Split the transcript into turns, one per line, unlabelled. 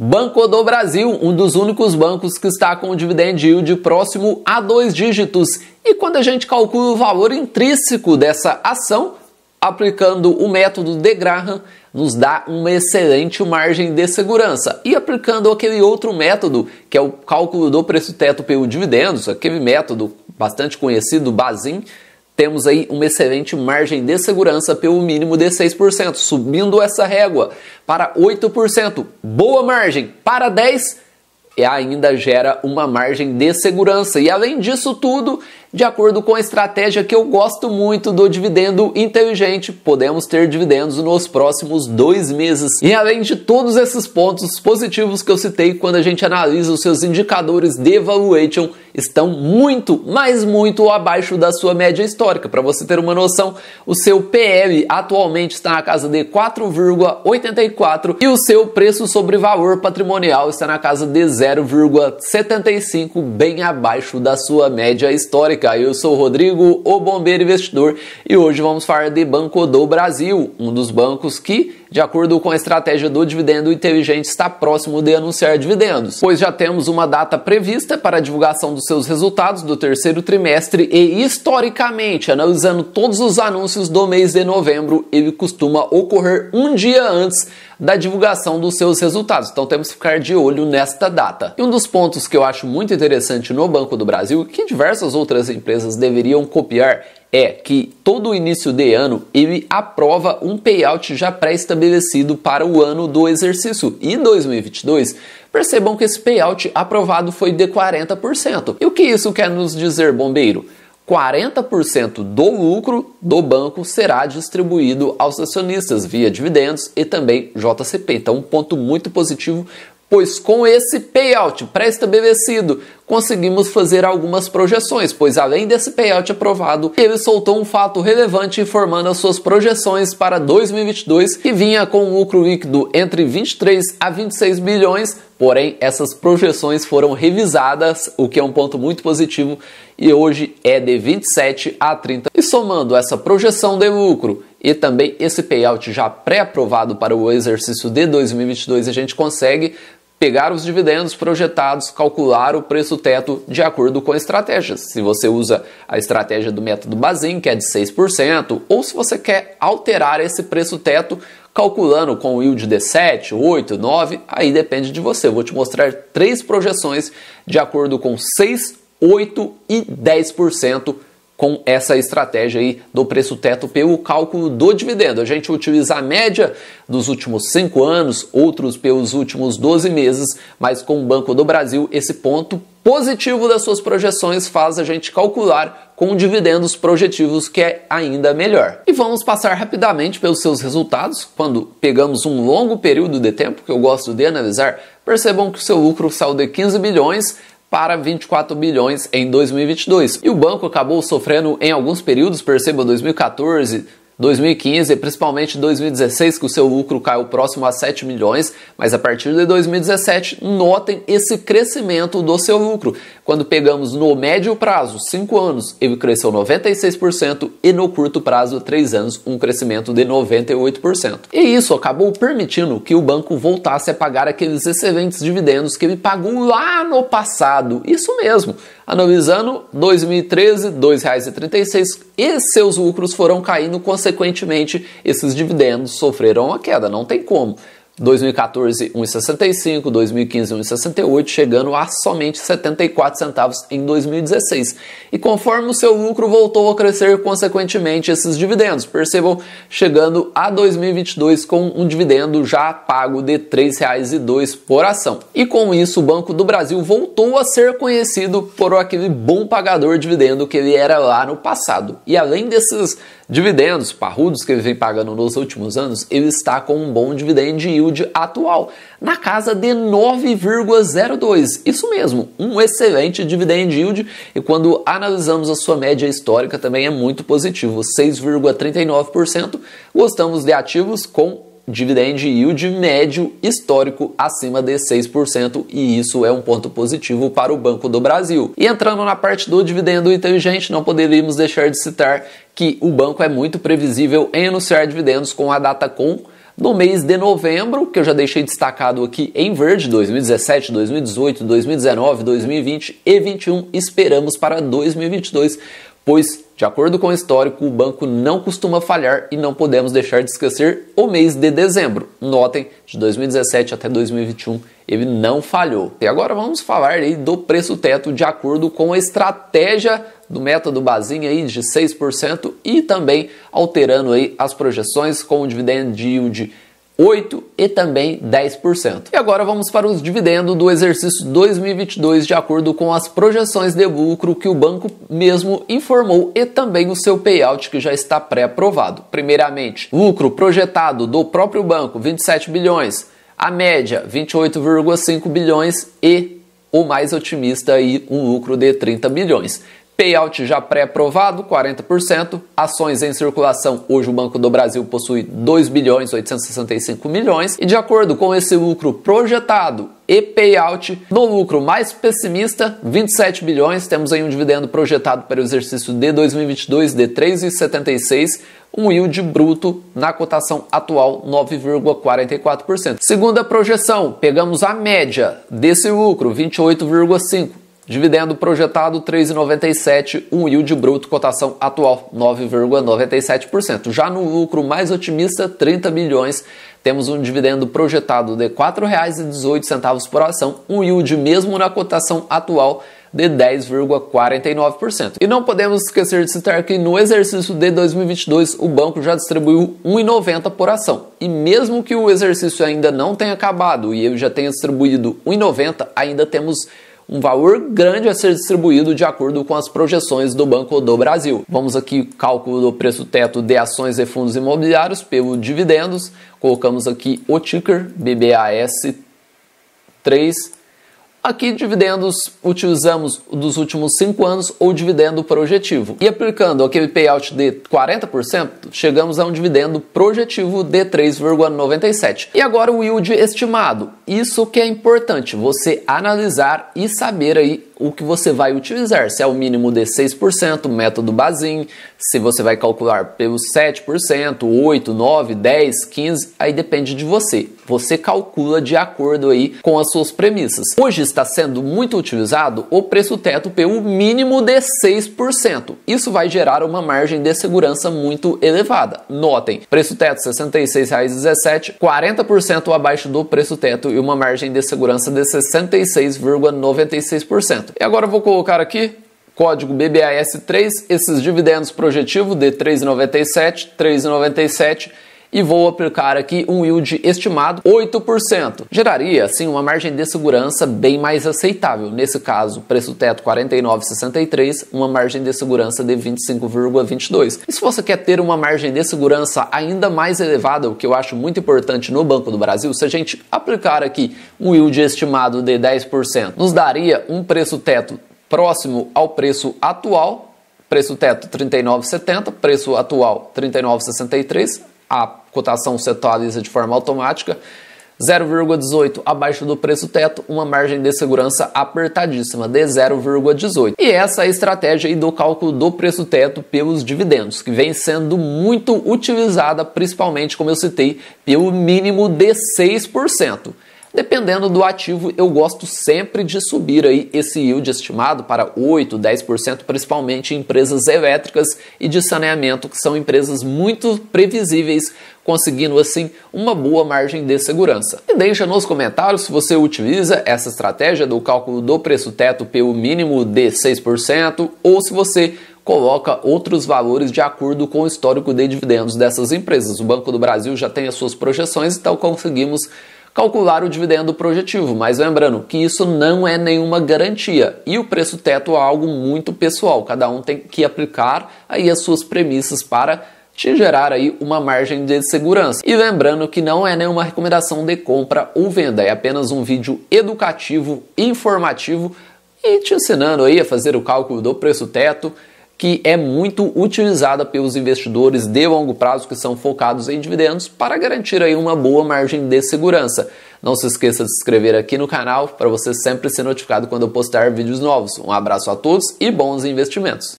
Banco do Brasil, um dos únicos bancos que está com o dividend yield próximo a dois dígitos. E quando a gente calcula o valor intrínseco dessa ação, aplicando o método de Graham, nos dá uma excelente margem de segurança. E aplicando aquele outro método, que é o cálculo do preço teto pelo dividendos, aquele método bastante conhecido, Bazin, temos aí uma excelente margem de segurança pelo mínimo de 6%, subindo essa régua para 8%, boa margem para 10%, ainda gera uma margem de segurança. E além disso tudo, de acordo com a estratégia que eu gosto muito do dividendo inteligente, podemos ter dividendos nos próximos dois meses. E além de todos esses pontos positivos que eu citei, quando a gente analisa os seus indicadores de valuation, estão muito, mas muito abaixo da sua média histórica. Para você ter uma noção, o seu PL atualmente está na casa de 4,84 e o seu preço sobre valor patrimonial está na casa de 0,5. 0,75, bem abaixo da sua média histórica. Eu sou Rodrigo, o Bombeiro Investidor, e hoje vamos falar de Banco do Brasil, um dos bancos que de acordo com a estratégia do dividendo inteligente, está próximo de anunciar dividendos, pois já temos uma data prevista para a divulgação dos seus resultados do terceiro trimestre e, historicamente, analisando todos os anúncios do mês de novembro, ele costuma ocorrer um dia antes da divulgação dos seus resultados. Então temos que ficar de olho nesta data. E um dos pontos que eu acho muito interessante no Banco do Brasil, que diversas outras empresas deveriam copiar, é que todo início de ano ele aprova um payout já pré-estabelecido para o ano do exercício. E 2022, percebam que esse payout aprovado foi de 40%. E o que isso quer nos dizer, bombeiro? 40% do lucro do banco será distribuído aos acionistas via dividendos e também JCP. Então, um ponto muito positivo, pois com esse payout pré-estabelecido, conseguimos fazer algumas projeções, pois além desse payout aprovado, ele soltou um fato relevante informando as suas projeções para 2022, que vinha com um lucro líquido entre 23 a 26 bilhões, porém essas projeções foram revisadas, o que é um ponto muito positivo, e hoje é de 27 a 30. E somando essa projeção de lucro e também esse payout já pré-aprovado para o exercício de 2022, a gente consegue pegar os dividendos projetados, calcular o preço teto de acordo com a estratégia. Se você usa a estratégia do método Bazin, que é de 6%, ou se você quer alterar esse preço teto calculando com o yield de 7, 8, 9, aí depende de você. Eu vou te mostrar três projeções de acordo com 6, 8 e 10% com essa estratégia aí do preço teto pelo cálculo do dividendo. A gente utiliza a média dos últimos cinco anos, outros pelos últimos 12 meses, mas com o Banco do Brasil, esse ponto positivo das suas projeções faz a gente calcular com dividendos projetivos que é ainda melhor. E vamos passar rapidamente pelos seus resultados quando pegamos um longo período de tempo que eu gosto de analisar. Percebam que o seu lucro saiu de 15 bilhões para 24 bilhões em 2022. E o banco acabou sofrendo em alguns períodos, perceba 2014, 2015, principalmente 2016, que o seu lucro caiu próximo a 7 milhões, mas a partir de 2017, notem esse crescimento do seu lucro. Quando pegamos no médio prazo, 5 anos, ele cresceu 96% e no curto prazo, 3 anos, um crescimento de 98%. E isso acabou permitindo que o banco voltasse a pagar aqueles excedentes dividendos que ele pagou lá no passado. Isso mesmo. Analisando 2013, R$ 2,36 e seus lucros foram caindo, consequentemente, esses dividendos sofreram uma queda, não tem como. 2014 1,65, 2015 1,68, chegando a somente 74 centavos em 2016. E conforme o seu lucro voltou a crescer consequentemente esses dividendos, percebam, chegando a 2022 com um dividendo já pago de R$ 3,02 por ação. E com isso o Banco do Brasil voltou a ser conhecido por aquele bom pagador de dividendo que ele era lá no passado. E além desses dividendos parrudos que ele vem pagando nos últimos anos, ele está com um bom dividend yield magnitude atual, na casa de 9,02. Isso mesmo, um excelente dividend yield e quando analisamos a sua média histórica também é muito positivo, 6,39%. Gostamos de ativos com dividend yield médio histórico acima de 6% e isso é um ponto positivo para o Banco do Brasil. E entrando na parte do dividendo inteligente, não poderíamos deixar de citar que o banco é muito previsível em anunciar dividendos com a data com no mês de novembro, que eu já deixei destacado aqui em verde, 2017, 2018, 2019, 2020 e 2021, esperamos para 2022, pois, de acordo com o histórico, o banco não costuma falhar e não podemos deixar de esquecer o mês de dezembro. Notem, de 2017 até 2021 ele não falhou. E agora vamos falar aí do preço teto de acordo com a estratégia do método Bazinha aí de 6% e também alterando aí as projeções com o dividend yield 8 e também 10%. E agora vamos para os dividendos do exercício 2022 de acordo com as projeções de lucro que o banco mesmo informou e também o seu payout que já está pré-aprovado. Primeiramente, lucro projetado do próprio banco 27 bilhões, a média 28,5 bilhões e o mais otimista aí um lucro de 30 bilhões payout já pré-aprovado, 40%, ações em circulação, hoje o Banco do Brasil possui 2 bilhões 865 milhões e de acordo com esse lucro projetado e payout. No lucro mais pessimista, 27 bilhões, temos aí um dividendo projetado para o exercício de 2022 de 3,76, um yield bruto na cotação atual 9,44%. Segunda projeção, pegamos a média desse lucro, 28,5 Dividendo projetado 3,97, um yield bruto, cotação atual 9,97%. Já no lucro mais otimista, 30 bilhões, temos um dividendo projetado de R$ 4,18 por ação, um yield mesmo na cotação atual de 10,49%. E não podemos esquecer de citar que no exercício de 2022 o banco já distribuiu 1,90 por ação. E mesmo que o exercício ainda não tenha acabado e ele já tenha distribuído 1,90, ainda temos um valor grande a ser distribuído de acordo com as projeções do Banco do Brasil. Vamos aqui cálculo do preço teto de ações e fundos imobiliários pelo dividendos, colocamos aqui o ticker BBAS3. Aqui dividendos utilizamos dos últimos cinco anos ou dividendo projetivo. E aplicando aquele payout de 40%, chegamos a um dividendo projetivo de 3,97. E agora o yield estimado. Isso que é importante, você analisar e saber aí o que você vai utilizar, se é o mínimo de 6%, método Bazin, se você vai calcular pelos 7%, 8, 9, 10, 15, aí depende de você. Você calcula de acordo aí com as suas premissas. Hoje está sendo muito utilizado o preço teto pelo mínimo de 6%. Isso vai gerar uma margem de segurança muito elevada elevada. Notem, preço teto R$ 66,17, 40% abaixo do preço teto e uma margem de segurança de 66,96%. E agora eu vou colocar aqui código BBAS3, esses dividendos projetivo de 3,97, 3,97 e vou aplicar aqui um yield estimado 8%. Geraria, assim, uma margem de segurança bem mais aceitável. Nesse caso, preço teto 49,63, uma margem de segurança de 25,22. E se você quer ter uma margem de segurança ainda mais elevada, o que eu acho muito importante no Banco do Brasil, se a gente aplicar aqui um yield estimado de 10%, nos daria um preço teto próximo ao preço atual, preço teto 39,70, preço atual 39,63, a cotação se atualiza de forma automática. 0,18 abaixo do preço teto, uma margem de segurança apertadíssima de 0,18. E essa é a estratégia do cálculo do preço teto pelos dividendos, que vem sendo muito utilizada, principalmente, como eu citei, pelo mínimo de 6%. Dependendo do ativo, eu gosto sempre de subir aí esse yield estimado para 8, 10%, principalmente em empresas elétricas e de saneamento, que são empresas muito previsíveis, conseguindo assim uma boa margem de segurança. E deixa nos comentários se você utiliza essa estratégia do cálculo do preço teto pelo mínimo de 6% ou se você coloca outros valores de acordo com o histórico de dividendos dessas empresas. O Banco do Brasil já tem as suas projeções, então conseguimos calcular o dividendo projetivo, mas lembrando que isso não é nenhuma garantia e o preço teto é algo muito pessoal, cada um tem que aplicar aí as suas premissas para te gerar aí uma margem de segurança. E lembrando que não é nenhuma recomendação de compra ou venda, é apenas um vídeo educativo, informativo e te ensinando aí a fazer o cálculo do preço teto que é muito utilizada pelos investidores de longo prazo que são focados em dividendos para garantir aí uma boa margem de segurança. Não se esqueça de se inscrever aqui no canal para você sempre ser notificado quando eu postar vídeos novos. Um abraço a todos e bons investimentos!